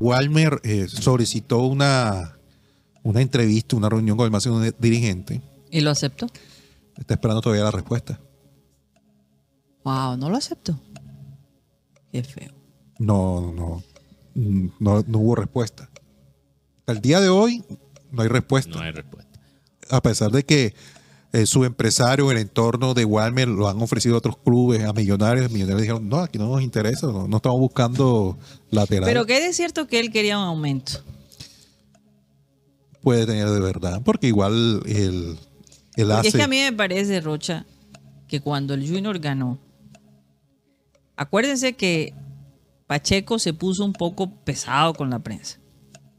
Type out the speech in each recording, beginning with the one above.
Walmer eh, solicitó una, una entrevista, una reunión con el máximo dirigente. ¿Y lo aceptó? Está esperando todavía la respuesta. Wow, no lo aceptó. Qué feo. No, no, no, no hubo respuesta. Al día de hoy no hay respuesta. No hay respuesta. A pesar de que eh, su empresario, el entorno de Walmer, lo han ofrecido a otros clubes, a millonarios. Millonarios dijeron, no, aquí no nos interesa, no, estamos buscando lateral. Pero que es cierto que él quería un aumento. Puede tener de verdad, porque igual el, el hace... Es que a mí me parece, Rocha, que cuando el Junior ganó, acuérdense que Pacheco se puso un poco pesado con la prensa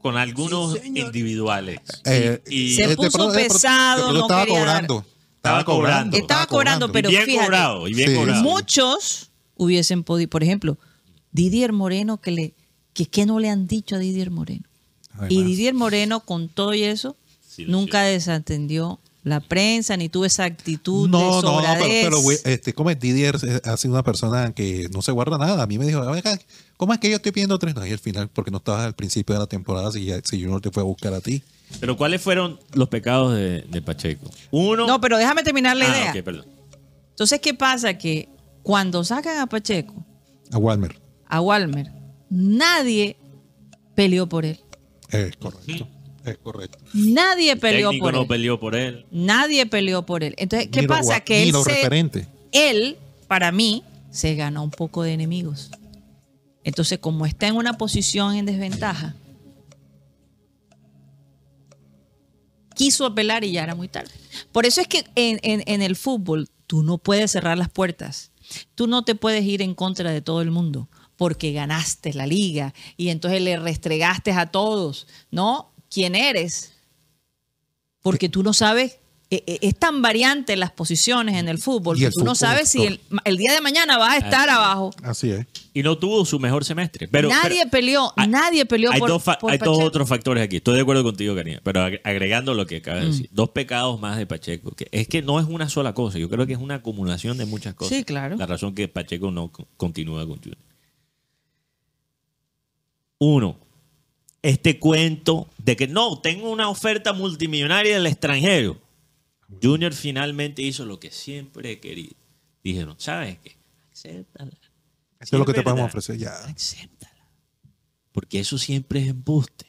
con algunos individuales. Eh, eh, eh, se puso pesado, no estaba cobrando. Estaba cobrando. Estaba cobrando, pero bien fíjate, cobrado, y bien muchos hubiesen podido, por ejemplo, Didier Moreno, que le que, no le han dicho a Didier Moreno. y Didier Moreno, con todo y eso, nunca desatendió la prensa, ni tuve esa actitud no, de No, pero, este, como es Didier eh, ha sido una persona que no se guarda nada. A mí me dijo, ¿cómo es que yo estoy pidiendo tres? No, y al final, porque no estabas al principio de la temporada, si, si Junior te fue a buscar a ti. Pero ¿cuáles fueron los pecados de, Pacheco? Uno... No, pero déjame terminar la ah, idea. Entonces, ¿qué pasa? Que cuando sacan a Pacheco... A Walmer. A Walmer. Nadie peleó por él. Es correcto. Es correcto. Nadie peleó por él. Nadie peleó por él. Entonces, ¿qué pasa? que él, él, para mí, se ganó un poco de enemigos. Entonces, como está en una posición en desventaja, quiso apelar y ya era muy tarde. Por eso es que en, en el fútbol tú no puedes cerrar las puertas. Tú no te puedes ir en contra de todo el mundo porque ganaste la liga y entonces le restregaste a todos, ¿no? quién eres, porque tú no sabes, e, e, es tan variante las posiciones en el fútbol, que tú no sabes si el, día de mañana vas a estar abajo. Así es. Y no tuvo su mejor semestre. Pero, nadie peleó, nadie peleó hay por, dos, Hay otros factores aquí, estoy de acuerdo contigo, Karina, pero agregando lo que acabas de mm. decir, dos pecados más de Pacheco, que es que no es una sola cosa, yo creo que es una acumulación de muchas cosas. Sí, claro. La razón que Pacheco no continúa con Junior. Uno, este cuento de que no, tengo una oferta multimillonaria del extranjero. Junior finalmente hizo lo que siempre he querido. Dijeron, ¿sabes qué? Acéptala. es lo que te podemos ofrecer ya. Acéptala. Porque eso siempre es embuste.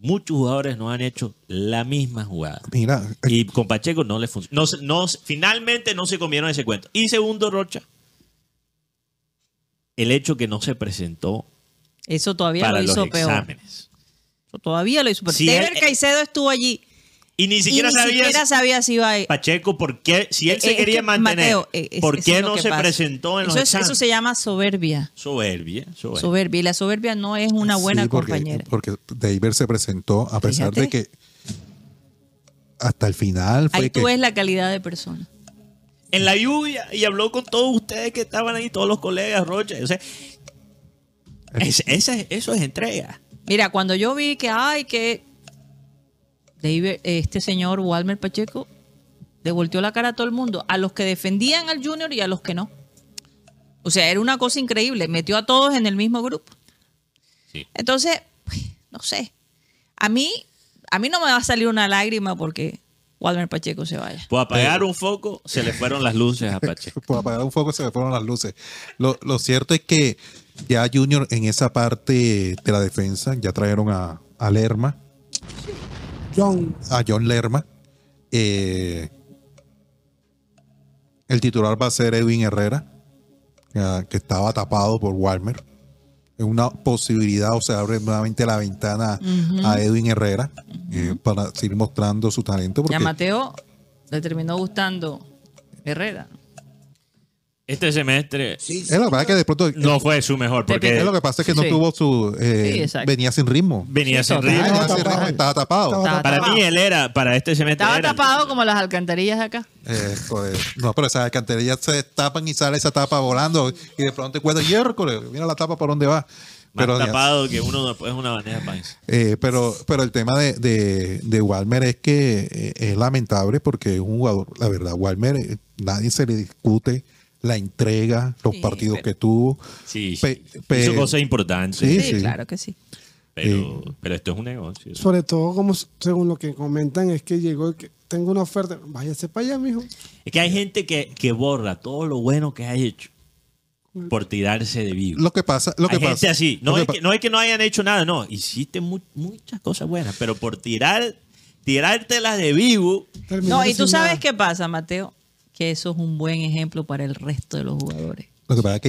Muchos jugadores no han hecho la misma jugada. Mira, eh. y con Pacheco no le funcionó. finalmente no se comieron ese cuento. Y segundo, Rocha, el hecho que no se presentó eso todavía lo hizo peor. Eso todavía lo hizo peor. Caicedo estuvo allí. Y ni siquiera, sabía, si iba Pacheco, ¿por qué, si él se eh, quería mantener, eh, ¿por qué no se presentó en los exámenes? Eso se llama soberbia. Soberbia, soberbia. Y la soberbia no es una buena compañera. Porque David se presentó a pesar de que hasta el final fue Ahí tú ves la calidad de persona. En la lluvia y habló con todos ustedes que estaban ahí, todos los colegas, Rocha. O sea, es, eso es entrega. Mira, cuando yo vi que, ay, que este señor Walmer Pacheco le volteó la cara a todo el mundo, a los que defendían al Junior y a los que no. O sea, era una cosa increíble, metió a todos en el mismo grupo. Entonces, pues, no sé, a mí, a mí no me va a salir una lágrima porque Walmer Pacheco se vaya. Por apagar un foco, se le fueron las luces a Pacheco. Por apagar un foco, se le fueron las luces. Lo, cierto es que ya Junior en esa parte de la defensa, ya trajeron a, Lerma. John. A John Lerma. Eh, el titular va a ser Edwin Herrera, que estaba tapado por Walmer es una posibilidad, o se abre nuevamente la ventana a Edwin Herrera eh, para seguir mostrando su talento. Porque... Y a Mateo le terminó gustando Herrera este semestre sí, es la verdad que de pronto no fue su mejor porque lo que pasa es que no tuvo su eh, venía sin ritmo venía sin ritmo, estaba, tapado. para mí él era para este semestre estaba tapado como las alcantarillas acá eh, pues, no pero esas alcantarillas se tapan y sale esa tapa volando y de pronto cuesta hierro mira la tapa por dónde va más tapado que uno es una bandeja de eh, pero, pero el tema de, de, de Walmer es que es lamentable porque es un jugador, la verdad, Walmer nadie se le discute la entrega, los partidos que tuvo. Sí, sí. cosa cosas importante Sí, claro que sí. Pero, esto es un negocio. Sobre todo, como según lo que comentan, es que llegó, que tengo una oferta, váyase para allá, mijo. Es que hay gente que, borra todo lo bueno que ha hecho por tirarse de vivo. Lo que pasa, lo que pasa. así. No, es que, no hayan hecho nada, no. Hiciste muchas cosas buenas, pero por tirar, tirártelas de vivo. no, y tú sabes qué pasa, Mateo que eso es un buen ejemplo para el resto de los jugadores.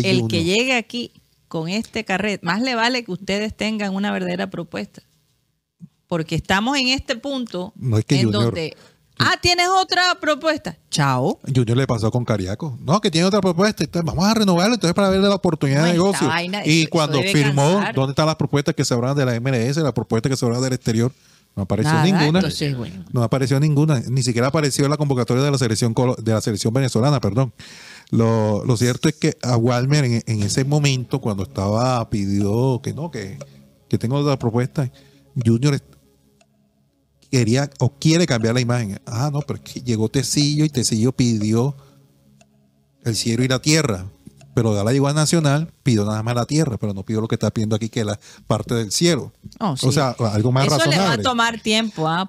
el que llegue aquí con este carrete, más le vale que ustedes tengan una verdadera propuesta. Porque estamos en este punto en donde Ah, tienes otra propuesta. Chao. Junior le pasó con Cariaco. No, que tiene otra propuesta. vamos a renovarlo entonces para verle la oportunidad de negocio. y cuando firmó, ¿dónde están las propuestas que se hablan de la MLS, las propuestas que se hablan del exterior? No apareció ninguna. No apareció ninguna. Ni siquiera apareció en la convocatoria de la selección de la selección venezolana, perdón. Lo, cierto es que a Walmer en, ese momento, cuando estaba, pidió que no, que, que tengo otra propuesta, Junior quería o quiere cambiar la imagen. Ah, no, pero es que llegó Tecillo y Tecillo pidió el cielo y la tierra pero da la igual nacional, pido nada más la tierra, pero no pido lo que está pidiendo aquí, que es la parte del cielo. Oh, o sea, algo más rápido. Eso le va a tomar tiempo. ¿ah?